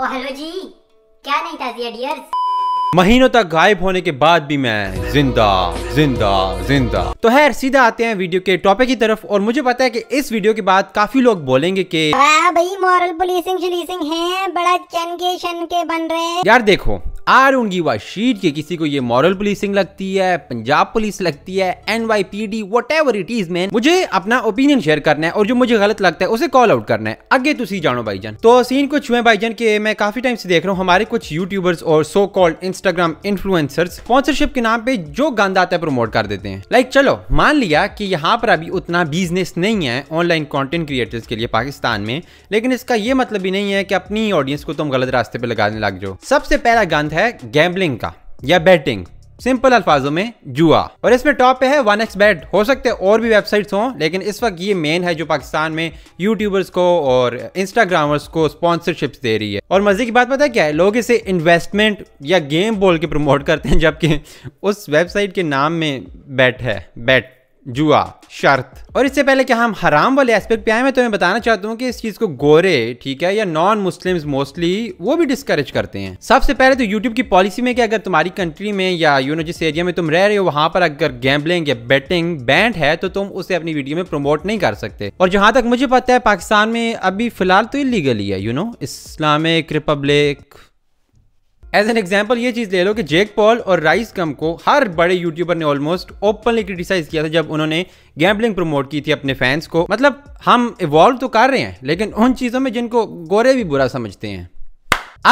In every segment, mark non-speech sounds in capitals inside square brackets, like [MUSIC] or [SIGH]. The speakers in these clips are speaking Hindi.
ओ हेलो जी क्या नहीं ताजिया डियर्स महीनों तक गायब होने के बाद भी मैं जिंदा जिंदा जिंदा तो है सीधा आते हैं वीडियो के टॉपिक की तरफ और मुझे पता है कि इस वीडियो के बाद काफी लोग बोलेंगे कि हाँ भाई मॉरल पुलिसिंग है बड़ा चन के शन के बन रहे हैं यार देखो आरूंगी व शीट के किसी को ये मॉरल पुलिसिंग लगती है पंजाब पुलिस लगती है N Y P D whatever it is man मुझे अपना ओपिनियन शेयर करना है और जो मुझे गलत लगता है उसे कॉल आउट करना है आगे तुम जानो भाईजान तो सीन कुछ हुए भाईजान के मैं काफी टाइम से देख रहा हूँ हमारे कुछ यूट्यूबर्स और so called Instagram influencer sponsorship के नाम पे जो गंद आता है प्रमोट कर देते हैं लाइक like, चलो मान लिया कि यहाँ पर अभी उतना बिजनेस नहीं है ऑनलाइन कंटेंट क्रिएटर्स के लिए पाकिस्तान में लेकिन इसका ये मतलब भी नहीं है कि अपनी ऑडियंस को तुम गलत रास्ते पे लगाने लग जाओ सबसे पहला गंद संबंध है गैम्बलिंग का या बैटिंग सिंपल अल्फाजों में जुआ और इसमें टॉप पे है वन एक्स बैट हो सकते हैं और भी वेबसाइट्स हों लेकिन इस वक्त ये मेन है जो पाकिस्तान में यूट्यूबर्स को और इंस्टाग्रामर्स को स्पॉन्सरशिप्स दे रही है और मजे की बात पता है क्या है लोग इसे इन्वेस्टमेंट या गेम बोल के प्रमोट करते हैं जबकि उस वेबसाइट के नाम में बैट है बैट जुआ शर्त और इससे पहले क्या हम हराम वाले एस्पेक्ट पे आए मैं तुम्हें बताना चाहता हूँ कि इस चीज़ को गोरे ठीक है या नॉन मुस्लिम्स मोस्टली वो भी डिस्करेज करते हैं सबसे पहले तो यूट्यूब की पॉलिसी में कि अगर तुम्हारी कंट्री में या यू नो जिस एरिया में तुम रह रहे हो वहां पर अगर गैम्बलिंग या बेटिंग बैंड है तो तुम उसे अपनी वीडियो में प्रमोट नहीं कर सकते और जहां तक मुझे पता है पाकिस्तान में अभी फिलहाल तो इलीगल ही है you know Islamic republic as an example ये चीज ले लो कि जेक पॉल और राइस कम को हर बड़े यूट्यूबर ने ऑलमोस्ट ओपनली क्रिटिसाइज किया था जब उन्होंने गैम्बलिंग प्रमोट की थी अपने फैंस को मतलब हम इवॉल्व तो कर रहे हैं लेकिन उन चीजों में जिनको गोरे भी बुरा समझते हैं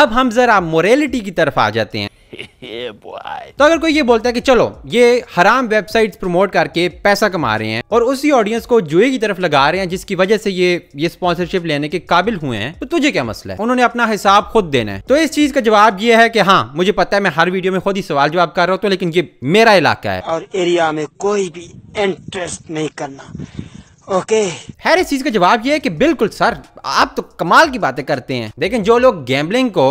अब हम जरा मोरेलिटी की तरफ आ जाते हैं [LAUGHS] तो अगर कोई ये बोलता है कि चलो ये हराम वेबसाइट्स प्रमोट करके पैसा कमा रहे हैं और उसी ऑडियंस को जुए की तरफ लगा रहे हैं जिसकी वजह से ये ये स्पॉन्सरशिप लेने के काबिल हुए हैं तो तुझे क्या मसला है उन्होंने अपना हिसाब खुद देना है तो इस चीज का जवाब ये है कि हाँ मुझे पता है मैं हर वीडियो में खुद ही सवाल जवाब कर रहा हूँ तो लेकिन ये मेरा इलाका है और एरिया में कोई भी इंटरेस्ट नहीं करना ओके खैर इस चीज का जवाब ये है कि बिल्कुल सर आप तो कमाल की बातें करते हैं लेकिन जो लोग गैम्बलिंग को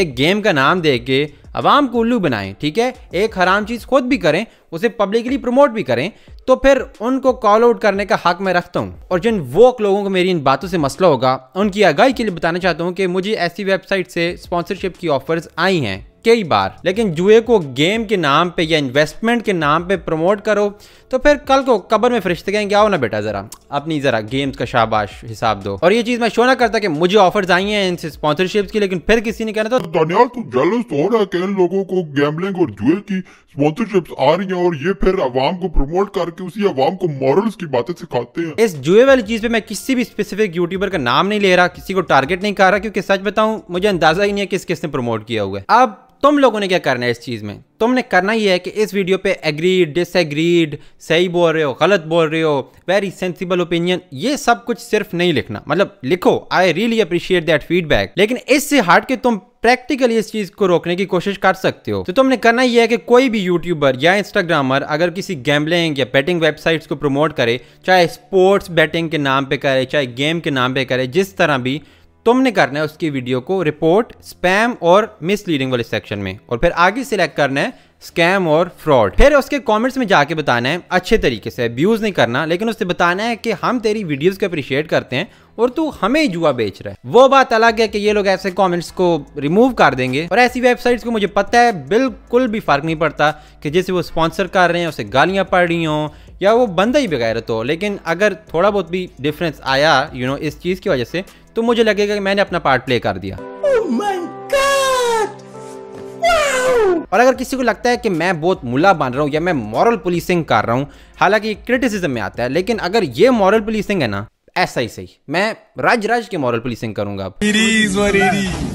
एक गेम का नाम दे के अवाम को उल्लू बनाएं ठीक है एक हराम चीज़ खुद भी करें उसे पब्लिकली प्रमोट भी करें तो फिर उनको कॉल आउट करने का हक मैं रखता हूँ और जिन वोक लोगों को मेरी इन बातों से मसला होगा उनकी आगाही के लिए बताना चाहता हूँ कि मुझे ऐसी वेबसाइट से स्पॉन्सरशिप की ऑफर्स आई हैं कई बार लेकिन जुए को गेम के नाम पे या इन्वेस्टमेंट के नाम पे प्रमोट करो तो फिर कल को कबर में फरिश्ते कहेंगे आओ ना बेटा जरा अपनी जरा गेम्स का शाबाश हिसाब दो और ये चीज मैं शो ना करता कि मुझे ऑफर्स आई हैं इनसे स्पॉन्सरशिप की लेकिन फिर किसी ने कहना था तो- दानियाल तू जेलस तो हो रहा है कि इन लोगों को गैम्बलिंग और जुए की स्पॉन्सरशिप्स आ रही हैं और ये फिर आवाम को प्रमोट करके उसी आवाम को मॉरल्स की बातें सिखाते हैं इस जुए वाली चीज पे मैं किसी भी स्पेसिफिक यूट्यूबर का नाम नहीं ले रहा किसी को टारगेट नहीं कर रहा क्योंकि सच बताऊ मुझे अंदाजा ही नहीं है किस किसने प्रमोट किया हुआ है अब तुम लोगों ने क्या करना है इस चीज़ में तुमने करना ही है कि इस वीडियो पे एग्रीड डिसएग्रीड सही बोल रहे हो गलत बोल रहे हो वेरी सेंसिबल ओपिनियन ये सब कुछ सिर्फ नहीं लिखना मतलब लिखो I really appreciate that feedback लेकिन इससे हट के तुम प्रैक्टिकली इस चीज को रोकने की कोशिश कर सकते हो तो तुमने करना ही है कि कोई भी यूट्यूबर या इंस्टाग्रामर अगर किसी गैम्बलिंग या बैटिंग वेबसाइट्स को प्रमोट करे चाहे स्पोर्ट्स बैटिंग के नाम पे करे चाहे गेम के नाम पे करे जिस तरह भी तुमने करना है उसकी वीडियो को रिपोर्ट स्पैम और मिसलीडिंग वाले सेक्शन में और फिर आगे सिलेक्ट करना है स्कैम और फ्रॉड फिर उसके कमेंट्स में जाके बताना है अच्छे तरीके से अब्यूज नहीं करना लेकिन उससे बताना है कि हम तेरी वीडियोस को अप्रिशिएट करते हैं और तू हमें जुआ बेच रहा है वो बात अलग है कि ये लोग ऐसे कमेंट्स को रिमूव कर देंगे और ऐसी वेबसाइट्स को मुझे पता है बिल्कुल भी फर्क नहीं पड़ता कि जैसे वो स्पॉन्सर कर रहे हैं उसे गालियां पड़ रही हों या वो बंदा ही बगैर तो लेकिन अगर थोड़ा बहुत भी डिफरेंस आया यू you नो know, इस चीज़ की वजह से तो मुझे लगेगा कि मैंने अपना पार्ट प्ले कर दिया oh और अगर किसी को लगता है कि मैं बहुत मुला बन रहा हूँ या मैं मॉरल पुलिसिंग कर रहा हूँ हालांकि क्रिटिसिज्म में आता है लेकिन अगर ये मॉरल पुलिसिंग है ना ऐसा ही सही मैं राज राज के मॉरल पुलिसिंग करूंगा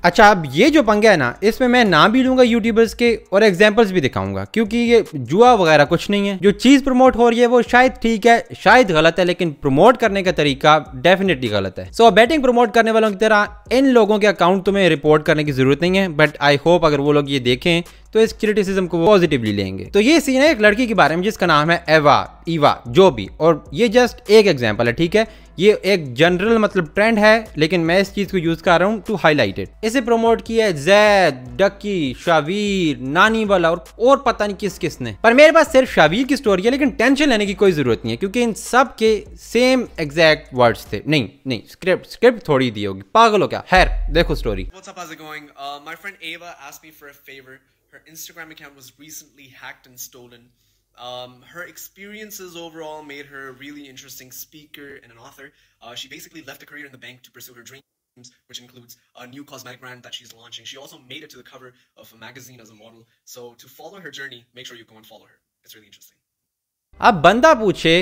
अच्छा अब ये जो पंगा है ना इसमें मैं नाम भी लूंगा यूट्यूबर्स के और एग्जाम्पल्स भी दिखाऊंगा क्योंकि ये जुआ वगैरह कुछ नहीं है जो चीज प्रमोट हो रही है वो शायद ठीक है शायद गलत है लेकिन प्रमोट करने का तरीका डेफिनेटली गलत है सो so, बैटिंग प्रमोट करने वालों की तरह इन लोगों के अकाउंट तुम्हें रिपोर्ट करने की जरूरत नहीं है बट आई होप अगर वो लोग ये देखें तो इस क्रिटिसिज्म को पॉजिटिवली लेंगे तो ये सीन है एक लड़की के बारे में जिसका नाम है एवा ईवा जो भी और ये जस्ट एक एग्जाम्पल है ठीक है ये एक जनरल मतलब ट्रेंड है लेकिन मैं इस चीज़ को यूज़ कर रहा हूँ टू हाईलाइट इट इसे प्रमोट किया है जैद डक्की शावीर नानी वाला और, और पता नहीं किस किस ने पर मेरे पास सिर्फ शावीर की स्टोरी है लेकिन टेंशन लेने की कोई ज़रूरत नहीं है क्योंकि इन सब के सेम एग्जैक्ट वर्ड्स थे नहीं नहीं स्क्रिप्ट स्क्रिप्ट थोड़ी दी होगी पागल हो क्या खैर देखो story uh, Instagram account was recently hacked and stolen. Um, her experiences overall made her a really interesting speaker and an author. Uh, she basically left a career in the bank to pursue her dreams, which includes a new cosmetic brand that she's launching. She also made it to the cover of a magazine as a model. So to follow her journey, make sure you go and follow her. It's really interesting. अब बंदा पूछे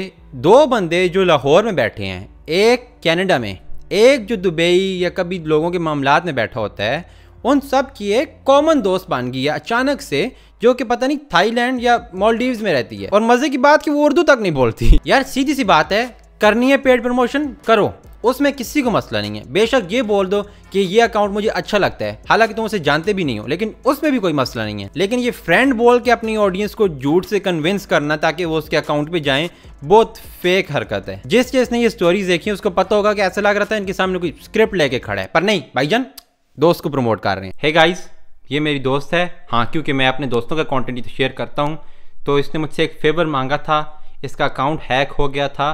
दो बंदे जो लाहौर में बैठे हैं एक कनाडा में एक जो दुबई या कभी लोगों के मामलात में बैठा होता है उन सब की एक कॉमन दोस्त बन गई है अचानक से जो कि पता नहीं थाईलैंड या मॉलडीव्स में रहती है और मजे की बात कि वो उर्दू तक नहीं बोलती [LAUGHS] यार सीधी सी बात है करनी है पेड प्रमोशन करो उसमें किसी को मसला नहीं है बेशक ये बोल दो कि ये अकाउंट मुझे अच्छा लगता है हालांकि तुम उसे जानते भी नहीं हो लेकिन उसमें भी कोई मसला नहीं है लेकिन ये फ्रेंड बोल के अपनी ऑडियंस को झूठ से कन्विंस करना ताकि वो उसके अकाउंट पे जाएं बहुत फेक हरकत है जिस जिसने ये स्टोरीज देखी उसको पता होगा कि ऐसा लग रहा था इनके सामने कोई स्क्रिप्ट लेके खड़ा है पर नहीं भाईजान दोस्त को प्रमोट कर रहे हैं हे hey गाइस ये मेरी दोस्त है हाँ क्योंकि मैं अपने दोस्तों का कंटेंट तो शेयर करता हूँ तो इसने मुझसे एक फेवर मांगा था इसका अकाउंट हैक हो गया था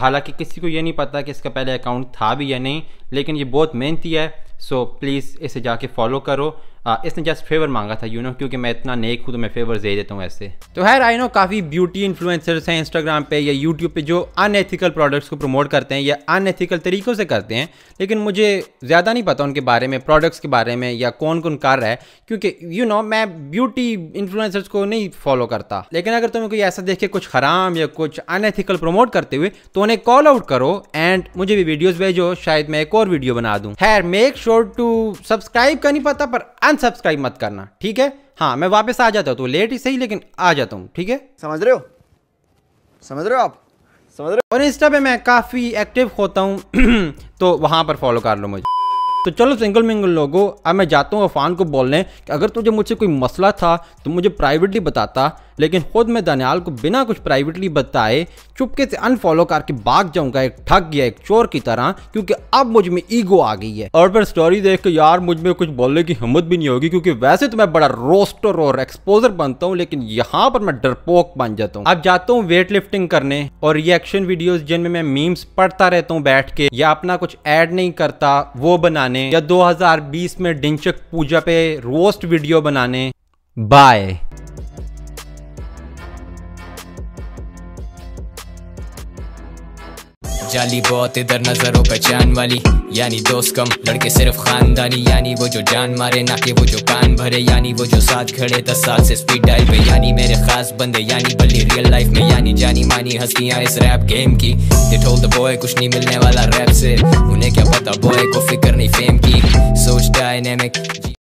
हालांकि किसी को ये नहीं पता कि इसका पहले अकाउंट था भी या नहीं लेकिन ये बहुत मेहनती है सो प्लीज़ इसे जाके फॉलो करो आ, इसने जस्ट फेवर मांगा था यू नो क्योंकि मैं इतना नेक हूँ तो मैं फेवर दे देता हूँ ऐसे तो है आई नो काफ़ी ब्यूटी इन्फ्लुएंसर्स हैं इंस्टाग्राम पे या यूट्यूब पे जो अनएथिकल प्रोडक्ट्स को प्रमोट करते हैं या अनएथिकल तरीक़ों से करते हैं लेकिन मुझे ज़्यादा नहीं पता उनके बारे में प्रोडक्ट्स के बारे में या कौन कौन कर रहा है क्योंकि यू नो मैं ब्यूटी इन्फ्लुएंसर्स को नहीं फॉलो करता लेकिन अगर तुम्हें कोई ऐसा देख के कुछ हराम या कुछ अनएथिकल प्रमोट करते हुए तो उन्हें कॉल आउट करो एंड मुझे भी वीडियोज़ भेजो शायद मैं एक और वीडियो बना दूँ खैर मेक श्योर टू सब्सक्राइब का नहीं पता पर अनसब्सक्राइब मत करना ठीक है हाँ मैं वापस आ जाता हूँ तो लेट ही सही लेकिन आ जाता हूँ ठीक है समझ रहे हो समझ रहे हो आप समझ रहे हो और इंस्टा पे मैं काफ़ी एक्टिव होता हूँ [CLEARS THROAT] तो वहाँ पर फॉलो कर लो मुझे तो चलो सिंगल मिंगल लोगों अब मैं जाता हूँ अफान को बोलने कि अगर तुझे मुझसे कोई मसला था तो मुझे प्राइवेटली बताता लेकिन खुद मैं दनियाल को बिना कुछ प्राइवेटली बताए चुपके से अनफॉलो करके भाग जाऊंगा एक ठग गया एक चोर की तरह क्योंकि अब मुझ में ईगो आ गई है और फिर स्टोरी देख के यार मुझ में कुछ बोलने की हिम्मत भी नहीं होगी क्योंकि वैसे तो मैं बड़ा रोस्टर और एक्सपोजर बनता हूँ लेकिन यहाँ पर मैं डरपोक बन जाता हूँ अब जाता हूँ वेट लिफ्टिंग करने और रिएक्शन वीडियो जिनमें मैं मीम्स पढ़ता रहता हूँ बैठ के या अपना कुछ एड नहीं करता वो बनाने या दो में डिंचक पूजा पे रोस्ट वीडियो बनाने बाय जाली बहुत इधर नजरों पहचान वाली यानी दोस्त कम लड़के सिर्फ खानदानी यानी वो जो जान मारे ना कि वो जो कान भरे यानी वो जो साथ खड़े दस साल से स्पीड डाइल पे यानी मेरे खास बंदे यानी बल्ली रियल लाइफ में यानी जानी मानी हस्तियां इस रैप गेम की दे टोल्ड द बॉय कुछ नहीं मिलने वाला रैप से उन्हें क्या पता बॉय को फिक्र नहीं फेम की सोच डायनेमिक